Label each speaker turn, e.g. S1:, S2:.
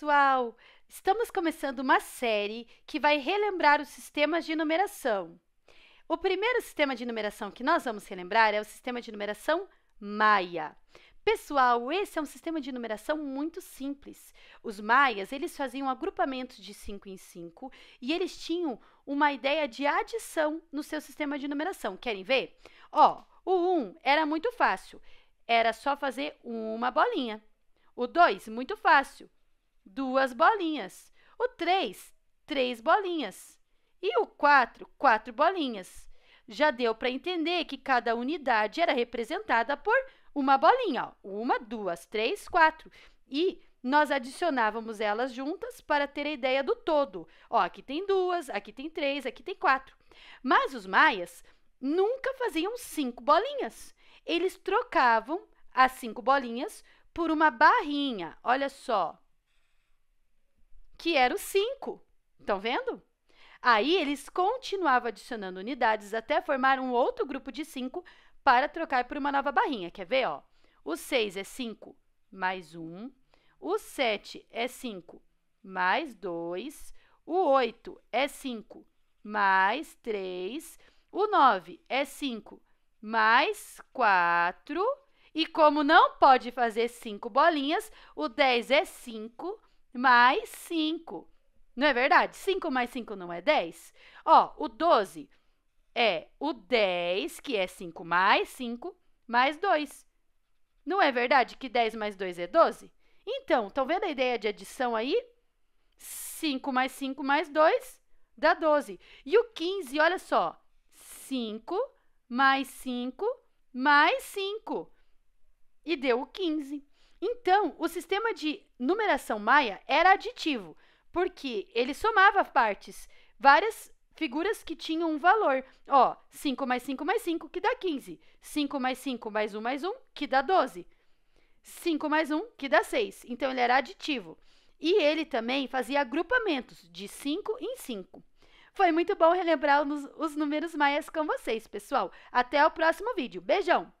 S1: pessoal! Estamos começando uma série que vai relembrar os sistemas de numeração. O primeiro sistema de numeração que nós vamos relembrar é o sistema de numeração maia. Pessoal, esse é um sistema de numeração muito simples. Os maias, eles faziam agrupamentos de 5 em 5 e eles tinham uma ideia de adição no seu sistema de numeração. Querem ver? Ó, o 1 um era muito fácil. Era só fazer uma bolinha. O 2, muito fácil duas bolinhas. O 3, três bolinhas. E o 4, quatro bolinhas. Já deu para entender que cada unidade era representada por uma bolinha. Ó. Uma, duas, três, quatro. E nós adicionávamos elas juntas para ter a ideia do todo. Ó, aqui tem duas, aqui tem três, aqui tem quatro. Mas os maias nunca faziam cinco bolinhas. Eles trocavam as cinco bolinhas por uma barrinha. Olha só, que era o 5. Estão vendo? Aí eles continuavam adicionando unidades até formar um outro grupo de 5 para trocar por uma nova barrinha. Quer ver? Ó? O 6 é 5 mais 1, um. o 7 é 5 mais 2, o 8 é 5 mais 3, o 9 é 5 mais 4, e como não pode fazer 5 bolinhas, o 10 é 5 mais 5. Não é verdade? 5 mais 5 não é 10? Ó, o 12 é o 10, que é 5 mais 5, mais 2. Não é verdade que 10 mais 2 é 12? Então, estão vendo a ideia de adição aí? 5 mais 5 mais 2 dá 12. E o 15, olha só, 5 mais 5 mais 5. E deu o 15. Então, o sistema de numeração maia era aditivo, porque ele somava partes, várias figuras que tinham um valor. Ó, 5 mais 5 mais 5, que dá 15. 5 mais 5 mais 1 mais 1, que dá 12. 5 mais 1, que dá 6. Então, ele era aditivo. E ele também fazia agrupamentos de 5 em 5. Foi muito bom relembrar os, números maias com vocês, pessoal. Até o próximo vídeo. Beijão!